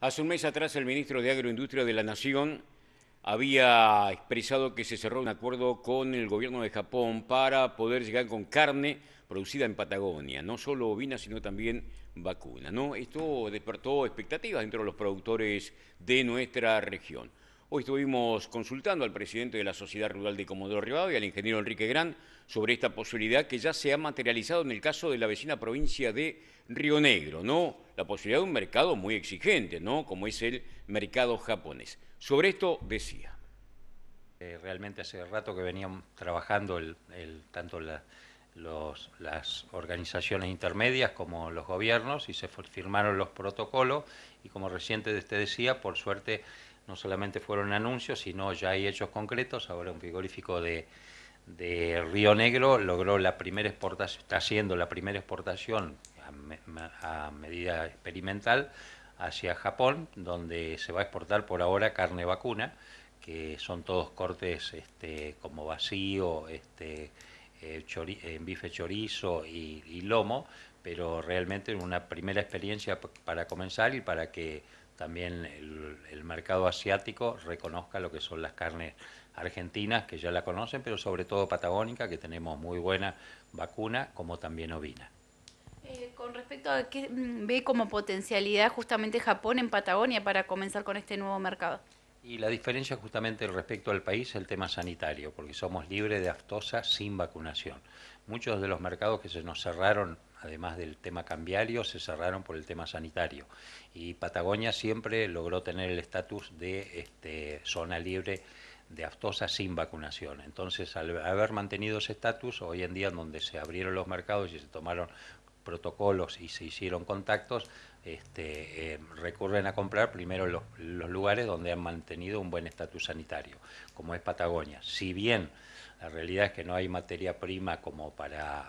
Hace un mes atrás el ministro de Agroindustria de la Nación había expresado que se cerró un acuerdo con el gobierno de Japón para poder llegar con carne producida en Patagonia, no solo bovina sino también vacuna. Esto despertó expectativas dentro de los productores de nuestra región. Hoy estuvimos consultando al presidente de la Sociedad Rural de Comodoro Rivadavia, y al ingeniero Enrique Gran, sobre esta posibilidad que ya se ha materializado en el caso de la vecina provincia de Río Negro, ¿no? La posibilidad de un mercado muy exigente, ¿no? Como es el mercado japonés. Sobre esto decía. Eh, realmente hace rato que venían trabajando tanto las organizaciones intermedias como los gobiernos y se firmaron los protocolos y como reciente usted decía, por suerte no solamente fueron anuncios, sino ya hay hechos concretos. Ahora un frigorífico de, Río Negro logró la primera exportación, está haciendo la primera exportación a, medida experimental hacia Japón, donde se va a exportar por ahora carne vacuna, que son todos cortes este, como vacío, este, en eh, eh, bife chorizo y, y, lomo, pero realmente una primera experiencia para comenzar y para que también el, mercado asiático reconozca lo que son las carnes argentinas, que ya la conocen, pero sobre todo patagónica, que tenemos muy buena vacuna, como también ovina. Eh, con respecto a qué mm, ve como potencialidad justamente Japón en Patagonia para comenzar con este nuevo mercado. Y la diferencia justamente respecto al país, es el tema sanitario, porque somos libres de aftosa sin vacunación. Muchos de los mercados que se nos cerraron además del tema cambiario, se cerraron por el tema sanitario. Y Patagonia siempre logró tener el estatus de este, zona libre de aftosa sin vacunación. Entonces, al haber mantenido ese estatus, hoy en día donde se abrieron los mercados y se tomaron protocolos y se hicieron contactos, este, eh, recurren a comprar primero los, lugares donde han mantenido un buen estatus sanitario, como es Patagonia. Si bien la realidad es que no hay materia prima como para,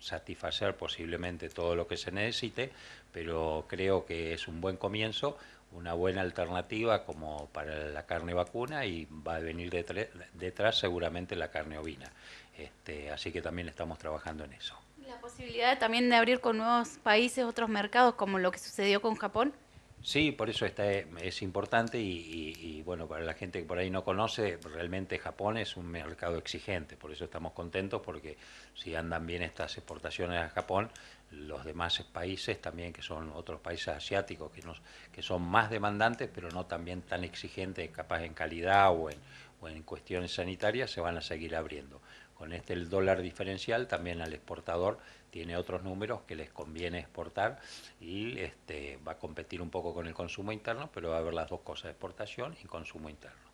satisfacer posiblemente todo lo que se necesite, pero creo que es un buen comienzo una buena alternativa como para la carne vacuna y va a venir detrás, seguramente la carne ovina. Este, así que también estamos trabajando en eso la posibilidad también de abrir con nuevos países, otros mercados, como lo que sucedió con Japón? Sí, por eso está es, importante y, bueno, para la gente que por ahí no conoce, realmente Japón es un mercado exigente, por eso estamos contentos porque si andan bien estas exportaciones a Japón, los demás países también, que son otros países asiáticos, que, nos, que son más demandantes, pero no también tan exigentes, capaz en calidad o en cuestiones sanitarias, se van a seguir abriendo. Con este el dólar diferencial también al exportador tiene otros números que les conviene exportar y este, va a competir un poco con el consumo interno, pero va a haber las dos cosas, exportación y consumo interno.